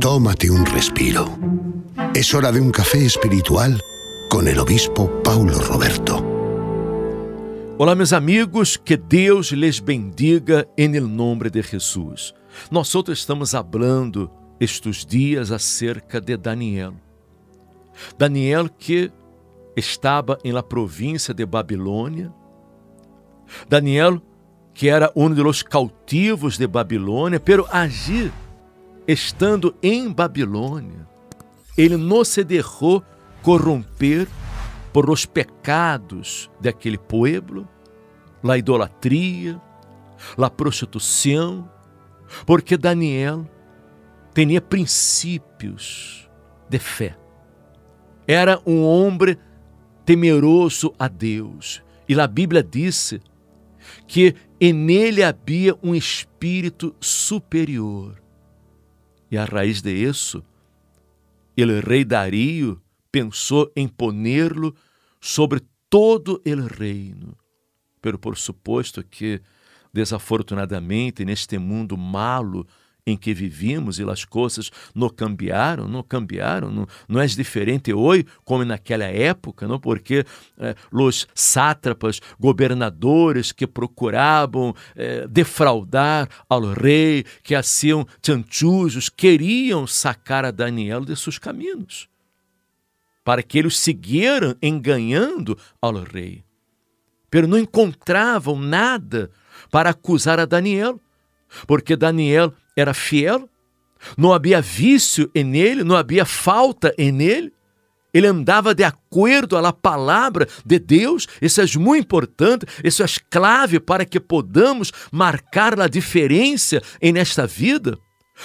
Tómate un respiro. Es hora de un café espiritual com o obispo Paulo Roberto. Olá, meus amigos, que Deus lhes bendiga em nome de Jesus. Nós outros estamos hablando estes dias acerca de Daniel. Daniel que estava em la província de Babilônia. Daniel que era um dos cautivos de Babilônia, pero agir estando em Babilônia, ele não se derrou corromper por os pecados daquele pueblo, la idolatria, la prostituição, porque Daniel tinha princípios de fé. Era um homem temeroso a Deus. E a Bíblia disse que nele havia um espírito superior. E a raiz de isso, el rei Dario pensou em ponerlo sobre todo o reino. Pero por suposto que, desafortunadamente, neste mundo malo, em que vivíamos e as coisas não cambiaram, não cambiaram, não, não é diferente hoje como naquela época, não? porque eh, os sátrapas, governadores que procuravam eh, defraudar ao rei, que haciam chanchujos, queriam sacar a Daniel de seus caminhos, para que eles seguiram enganando ao rei. Pero não encontravam nada para acusar a Daniel porque Daniel era fiel, não havia vício nele, não havia falta nele, ele andava de acordo à palavra de Deus. Isso é muito importante, isso é clave para que podamos marcar a diferença nesta vida.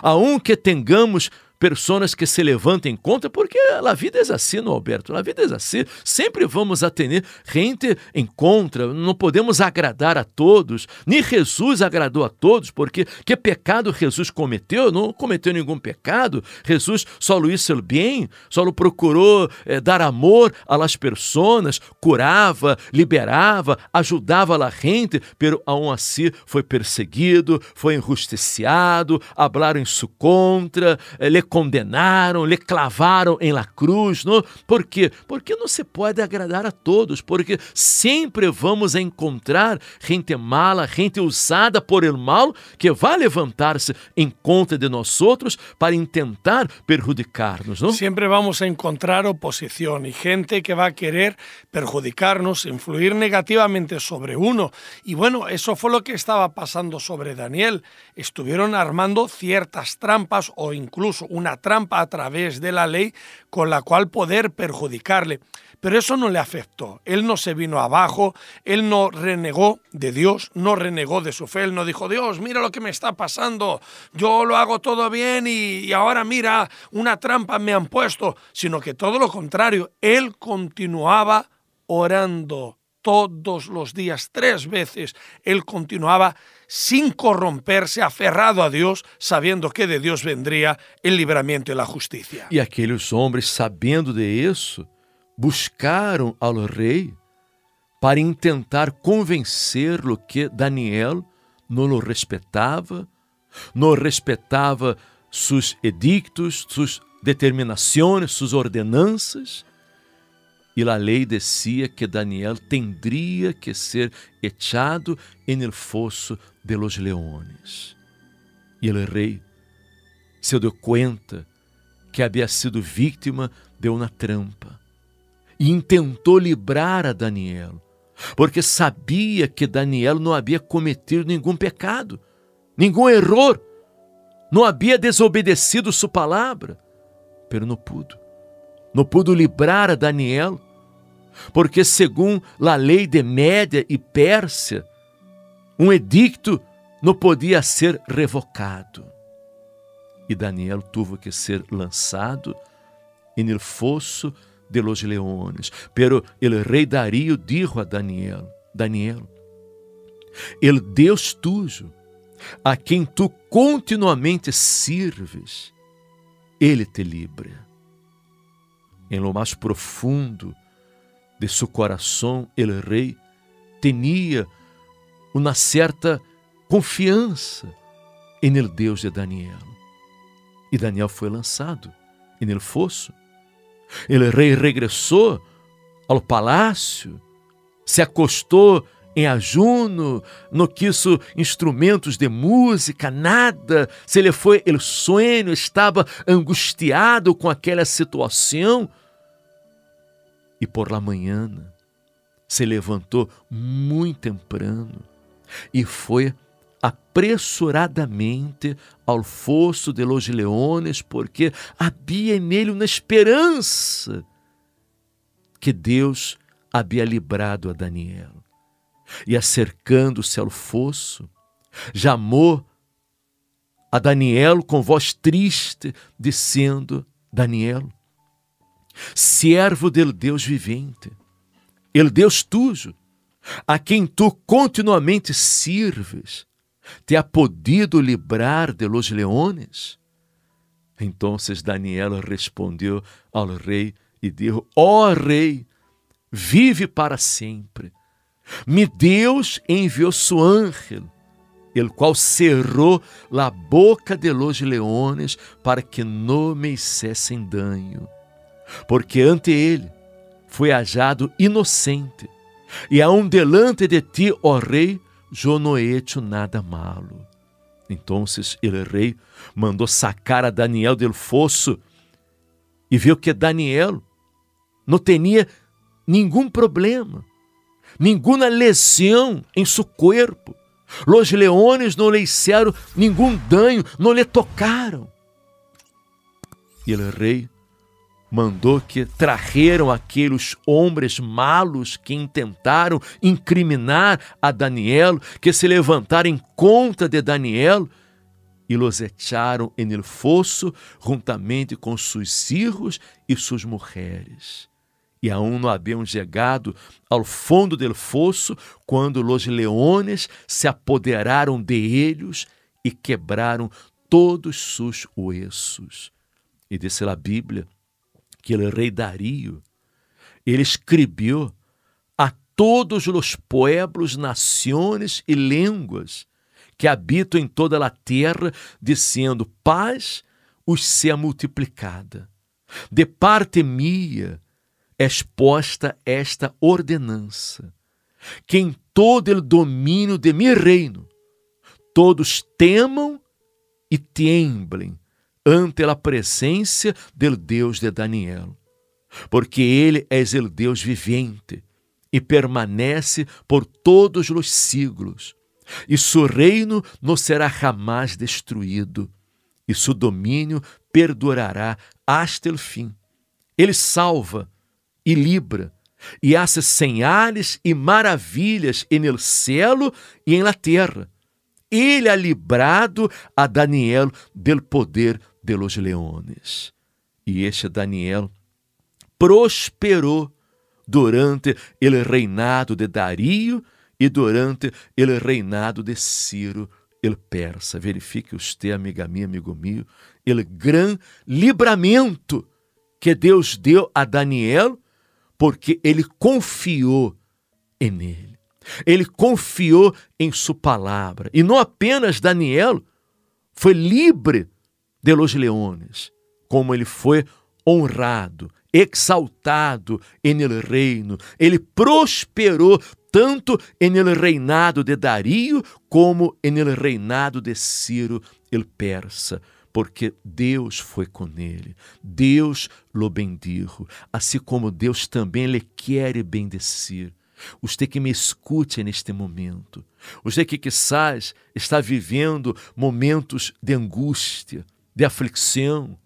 A um que tenhamos pessoas que se levantem contra, porque a vida é assim, no Alberto, a vida é assim. Sempre vamos atender gente em contra, não podemos agradar a todos, nem Jesus agradou a todos, porque que pecado Jesus cometeu? Não cometeu nenhum pecado. Jesus só lo o bem, só lo procurou eh, dar amor às pessoas, curava, liberava, ajudava a gente, pero a um assim foi perseguido, foi injusticiado hablaram em su contra, eh, condenaram, lhe clavaram em la cruz. Não? Por quê? Porque não se pode agradar a todos, porque sempre vamos encontrar gente mala, gente usada por el mal, que vai levantar-se em contra de nós outros para tentar perjudicarnos. Não? Sempre vamos encontrar oposição e gente que vai querer perjudicarnos, influir negativamente sobre uno. E bueno, isso foi lo que estava passando sobre Daniel. Estuvieron armando ciertas trampas o incluso una trampa a través de la ley con la cual poder perjudicarle. Pero eso no le afectó. Él no se vino abajo, él no renegó de Dios, no renegó de su fe, él no dijo, Dios, mira lo que me está pasando, yo lo hago todo bien y, ahora mira, una trampa me han puesto, sino que todo lo contrario, él continuaba orando todos los días, tres veces. Él continuaba sin corromperse, aferrado a Dios, sabiendo que de Dios vendría el libramiento y la justicia. E aqueles homens, sabendo de isso, buscaram ao rei para intentar convencer lo que Daniel não o respeitava, não respeitava seus edictos, suas determinações, suas ordenanças e la lei decía que Daniel tendria que ser echado en el foso de los leones. E el rei se deu conta que havia sido vítima de uma trampa e intentou librar a Daniel, porque sabia que Daniel não havia cometido nenhum pecado, nenhum erro, não havia desobedecido sua palavra, pero não pudo. Não pudo librar a Daniel porque segundo a lei de Média e Pérsia, um edicto não podia ser revocado. E Daniel teve que ser lançado no fosso de los leones. Pero el rei Dario dijo a Daniel: Daniel, el Deus tuyo, a quem tu continuamente sirves, ele te libra. Em lo mais profundo, de seu coração ele rei tinha uma certa confiança em el Deus de Daniel. E Daniel foi lançado e el fosso. ele rei regressou ao palácio, se acostou em ajuno, não quis instrumentos de música, nada. Se ele foi, ele sonho, estava angustiado com aquela situação e por la manhã se levantou muito temprano e foi apressuradamente ao fosso de los leones, porque havia nele uma esperança que Deus havia librado a Daniel. E acercando-se ao fosso, chamou a Daniel com voz triste, dizendo: Daniel, servo del Deus vivente, el Deus tujo, a quem tu continuamente sirves, te ha podido librar de los leones? Então Daniel respondeu ao rei e disse: Ó oh, rei, vive para sempre. Me Deus enviou seu anjo, el qual cerrou la boca de los leones para que não me hissessem danho porque ante ele foi achado inocente, e aun um delante de ti, ó rei, eu não nada malo. Então ele é rei mandou sacar a Daniel del fosso e viu que Daniel não tinha nenhum problema, nenhuma lesão em seu corpo. Los leones não lhe fizeram nenhum dano, não lhe tocaram. E ele é rei mandou que trajeram aqueles homens malos que intentaram incriminar a Daniel, que se levantaram em conta de Daniel e los echaram en el fosso juntamente com seus hijos e suas mulheres. E aún não haviam chegado ao fundo del fosso quando los leones se apoderaram de eles e quebraram todos seus oessos. E disse a Bíblia aquele rei Dario, ele escreveu a todos os pueblos, nações e línguas que habitam em toda a terra, dizendo: paz os seja multiplicada. De parte minha é exposta esta ordenança, que em todo o domínio de meu reino todos temam e temblem ante a presença do Deus de Daniel, porque ele é o Deus vivente e permanece por todos os siglos, e seu reino não será jamais destruído, e seu domínio perdurará até o fim. Ele salva e libra, e hace señales e maravilhas em el céu e em la terra ele ha é librado a Daniel del poder de los leones. E este Daniel prosperou durante o reinado de Dario e durante o reinado de Ciro, ele persa. Verifique usted, amiga minha, amigo meu, ele grande libramento que Deus deu a Daniel, porque ele confiou em ele. Ele confiou em sua palavra. E não apenas Daniel foi livre de los leones, como ele foi honrado, exaltado em el reino. Ele prosperou tanto em el reinado de Dario como em el reinado de Ciro el persa porque Deus foi com ele, Deus lo bendijo, assim como Deus também lhe quer bendecer. Você que me escute neste momento, você que quizás está vivendo momentos de angústia, de aflição,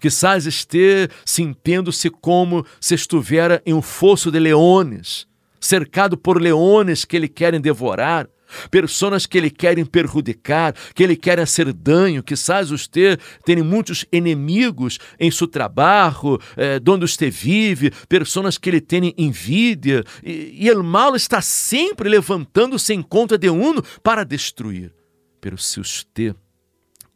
quizás esteja sentindo-se como se estivesse em um fosso de leões, cercado por leões que lhe querem devorar, Pessoas que ele querem perjudicar, que ele quer que danho, os você tem muitos inimigos em seu trabalho, eh, onde você vive, pessoas que ele tem envidia, e, e o mal está sempre levantando-se em conta de um para destruir. Pero se os você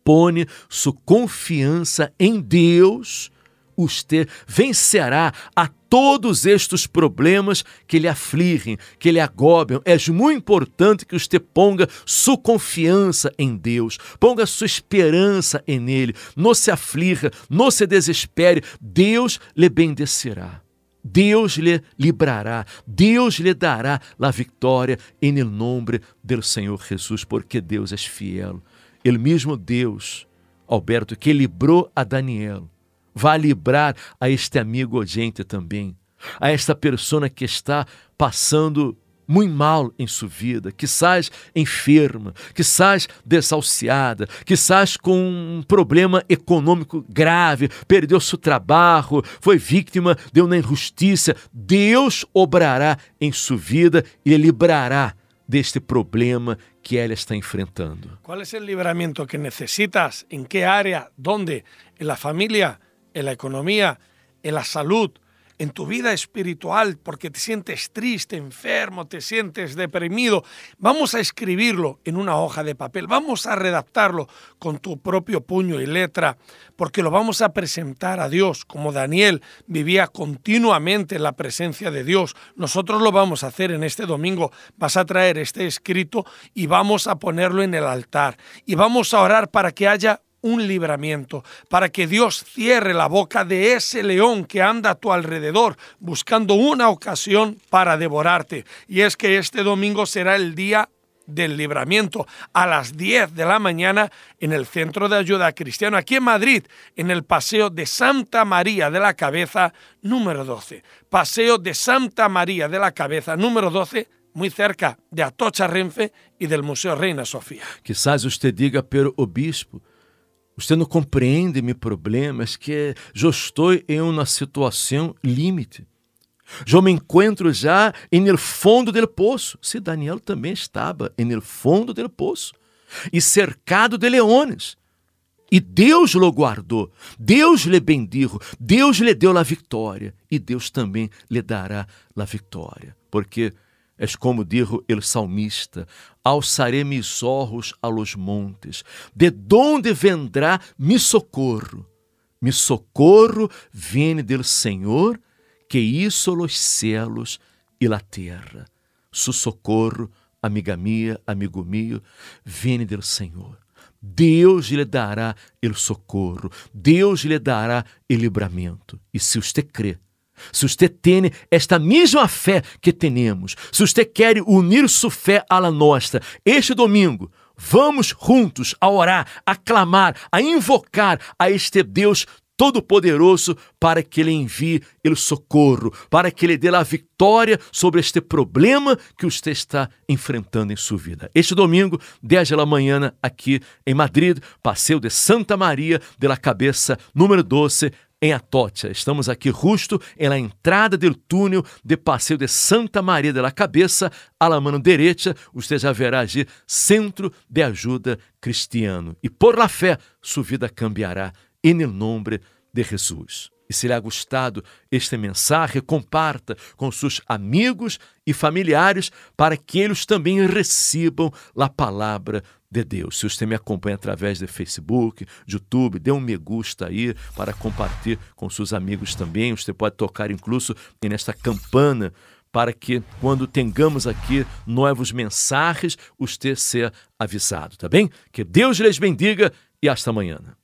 põe sua confiança em Deus, os vencerá a todos estes problemas que lhe afligem, que lhe agobem. É muito importante que você ponga sua confiança em Deus, ponga sua esperança em Ele. Não se aflija, não se desespere, Deus lhe bendecerá. Deus lhe librará, Deus lhe dará a vitória em nome do Senhor Jesus, porque Deus é fiel. Ele mesmo Deus, Alberto, que librou a Daniel, Vá livrar a este amigo gente também, a esta pessoa que está passando muito mal em sua vida, que sais enferma, que sais desalciada, que sais com um problema econômico grave, perdeu seu trabalho, foi vítima de uma injustiça. Deus obrará em sua vida e livrará deste problema que ela está enfrentando. Qual é o livramento que necessitas? Em que área? Onde? Na família? en la economía, en la salud, en tu vida espiritual, porque te sientes triste, enfermo, te sientes deprimido. Vamos a escribirlo en una hoja de papel, vamos a redactarlo con tu propio puño y letra, porque lo vamos a presentar a Dios, como Daniel vivía continuamente en la presencia de Dios. Nosotros lo vamos a hacer en este domingo, vas a traer este escrito y vamos a ponerlo en el altar y vamos a orar para que haya un libramiento, para que Dios cierre la boca de ese león que anda a tu alrededor buscando una ocasión para devorarte. Y es que este domingo será el día del libramiento a las 10 de la mañana en el Centro de Ayuda Cristiano aquí en Madrid, en el Paseo de Santa María de la Cabeza número 12. Paseo de Santa María de la Cabeza número 12 muy cerca de Atocha Renfe y del Museo Reina Sofía. Quizás usted diga, pero obispo, oh, Você não compreende meus problemas é que eu estou em uma situação limite. Já me encontro já no fundo do poço. Se Daniel também estava no fundo do poço e cercado de leões. E Deus o guardou, Deus lhe bendijo, Deus lhe deu a vitória e Deus também lhe dará a vitória. Porque És como dijo o salmista: Alçarei mis ojos a los montes, de donde vendrá Me socorro? me socorro vem del Senhor, que hizo los céus e la terra. Su socorro, amiga minha, amigo meu, vem del Senhor. Deus lhe dará el socorro, Deus lhe dará el libramento. E se você crê, se você tem esta mesma fé que temos, se você quer unir sua fé à nossa, este domingo, vamos juntos a orar, a clamar, a invocar a este Deus Todo-Poderoso para que Ele envie o socorro, para que Ele dê a vitória sobre este problema que você está enfrentando em sua vida. Este domingo, 10 da manhã, aqui em Madrid, passeio de Santa Maria de la Cabeça, número 12, em Atocha. Estamos aqui justo na entrada do túnel de passeio de Santa Maria de la Cabeça, a la mano derecha, você já verá agir Centro de Ajuda Cristiano. E por la fé, sua vida cambiará em nome de Jesus. E se lhe ha gostado este mensagem, comparta com seus amigos e familiares para que eles também recebam a palavra de Deus. Se você me acompanha através do Facebook, YouTube, dê um me gusta aí para compartilhar com seus amigos também. Você pode tocar incluso nesta campana para que quando tenhamos aqui novos mensagens, você seja avisado, tá bem? Que Deus lhes bendiga e hasta amanhã.